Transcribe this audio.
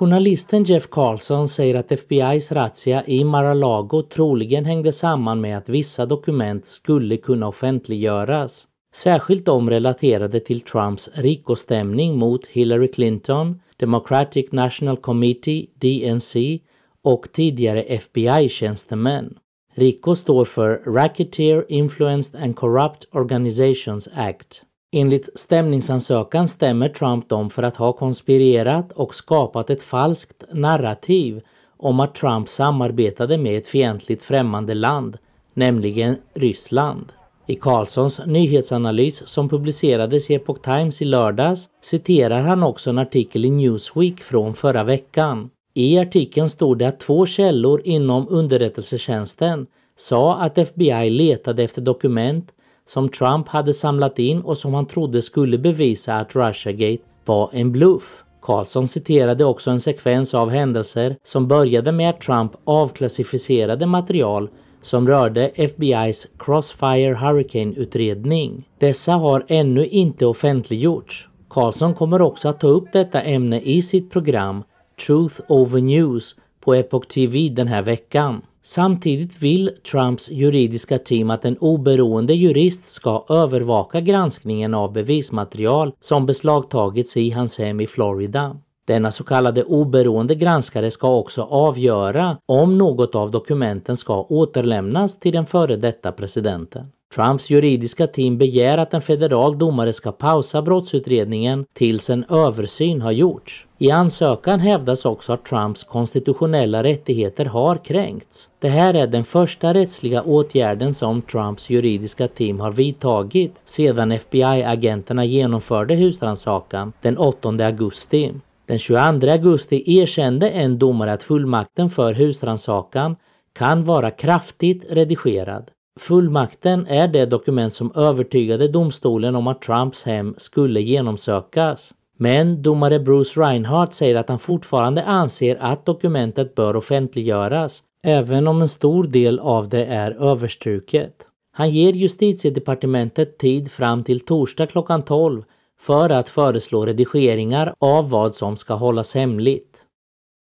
Journalisten Jeff Carlson säger att FBIs razzia i Mar-a-Lago troligen hängde samman med att vissa dokument skulle kunna offentliggöras. Särskilt de relaterade till Trumps RICO-stämning mot Hillary Clinton, Democratic National Committee, DNC och tidigare FBI-tjänstemän. RICO står för Racketeer Influenced and Corrupt Organizations Act. Enligt stämningsansökan stämmer Trump dem för att ha konspirerat och skapat ett falskt narrativ om att Trump samarbetade med ett fientligt främmande land, nämligen Ryssland. I Carlsons nyhetsanalys som publicerades i Epoch Times i lördags citerar han också en artikel i Newsweek från förra veckan. I artikeln stod det att två källor inom underrättelsetjänsten sa att FBI letade efter dokument som Trump hade samlat in och som han trodde skulle bevisa att Russiagate var en bluff. Carlson citerade också en sekvens av händelser som började med att Trump avklassificerade material som rörde FBI's Crossfire Hurricane-utredning. Dessa har ännu inte offentliggjorts. Carlson kommer också att ta upp detta ämne i sitt program Truth Over News på Epoch TV den här veckan. Samtidigt vill Trumps juridiska team att en oberoende jurist ska övervaka granskningen av bevismaterial som beslagtagits i hans hem i Florida. Denna så kallade oberoende granskare ska också avgöra om något av dokumenten ska återlämnas till den före detta presidenten. Trumps juridiska team begär att en federal domare ska pausa brottsutredningen tills en översyn har gjorts. I ansökan hävdas också att Trumps konstitutionella rättigheter har kränkts. Det här är den första rättsliga åtgärden som Trumps juridiska team har vidtagit sedan FBI-agenterna genomförde husrannsakan den 8 augusti. Den 22 augusti erkände en domare att fullmakten för husransakan kan vara kraftigt redigerad. Fullmakten är det dokument som övertygade domstolen om att Trumps hem skulle genomsökas. Men domare Bruce Reinhardt säger att han fortfarande anser att dokumentet bör offentliggöras, även om en stor del av det är överstruket. Han ger justitiedepartementet tid fram till torsdag klockan 12 för att föreslå redigeringar av vad som ska hållas hemligt.